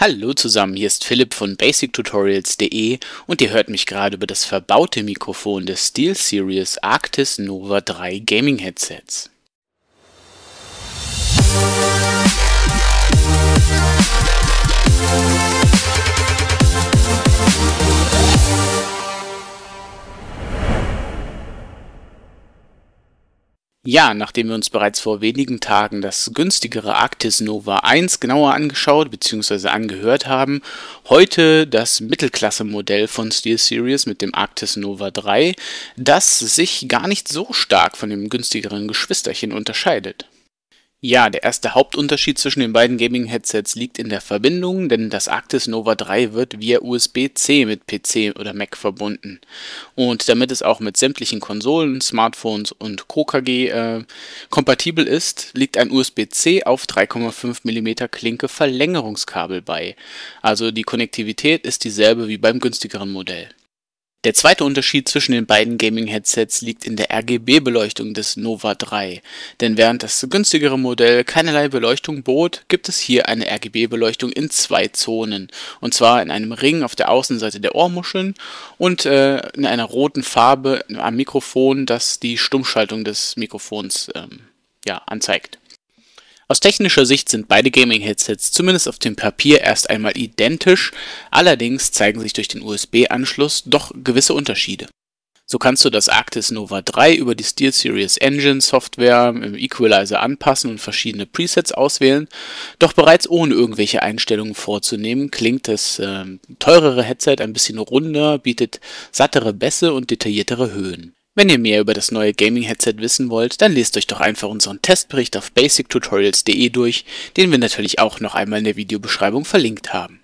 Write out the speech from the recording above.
Hallo zusammen, hier ist Philipp von basictutorials.de und ihr hört mich gerade über das verbaute Mikrofon des SteelSeries Arctis Nova 3 Gaming Headsets. Ja, nachdem wir uns bereits vor wenigen Tagen das günstigere Arctis Nova 1 genauer angeschaut bzw. angehört haben, heute das Mittelklasse-Modell von SteelSeries mit dem Arctis Nova 3, das sich gar nicht so stark von dem günstigeren Geschwisterchen unterscheidet. Ja, der erste Hauptunterschied zwischen den beiden Gaming-Headsets liegt in der Verbindung, denn das Arctis Nova 3 wird via USB-C mit PC oder Mac verbunden. Und damit es auch mit sämtlichen Konsolen, Smartphones und KKG äh, kompatibel ist, liegt ein USB-C auf 3,5 mm Klinke Verlängerungskabel bei. Also die Konnektivität ist dieselbe wie beim günstigeren Modell. Der zweite Unterschied zwischen den beiden Gaming-Headsets liegt in der RGB-Beleuchtung des Nova 3, denn während das günstigere Modell keinerlei Beleuchtung bot, gibt es hier eine RGB-Beleuchtung in zwei Zonen, und zwar in einem Ring auf der Außenseite der Ohrmuscheln und äh, in einer roten Farbe am Mikrofon, das die Stummschaltung des Mikrofons ähm, ja, anzeigt aus technischer Sicht sind beide Gaming-Headsets zumindest auf dem Papier erst einmal identisch, allerdings zeigen sich durch den USB-Anschluss doch gewisse Unterschiede. So kannst du das Arctis Nova 3 über die SteelSeries Engine Software im Equalizer anpassen und verschiedene Presets auswählen, doch bereits ohne irgendwelche Einstellungen vorzunehmen, klingt das äh, teurere Headset ein bisschen runder, bietet sattere Bässe und detailliertere Höhen. Wenn ihr mehr über das neue Gaming-Headset wissen wollt, dann lest euch doch einfach unseren Testbericht auf basictutorials.de durch, den wir natürlich auch noch einmal in der Videobeschreibung verlinkt haben.